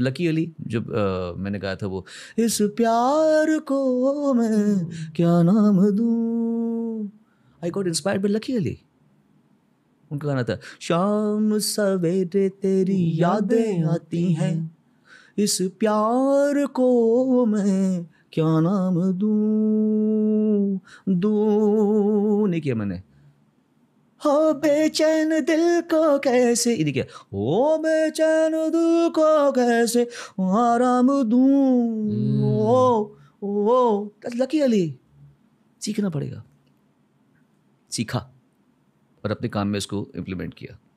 lucky Ali जब आ, मैंने गाया था वो इस प्यार को मैं क्या नाम दूँ I got inspired by Lucky Ali उनका गाना था शाम सवेरे तेरी यादें आती हैं इस प्यार को मैं क्या नाम दूँ दू नहीं किया मैंने हो बेचैन दिल को कैसे ये देखिए हो बेचैन दिल को कैसे आराम दू ओ ओ लकी अली सीखना पड़ेगा सीखा और अपने काम में इसको इम्प्लीमेंट किया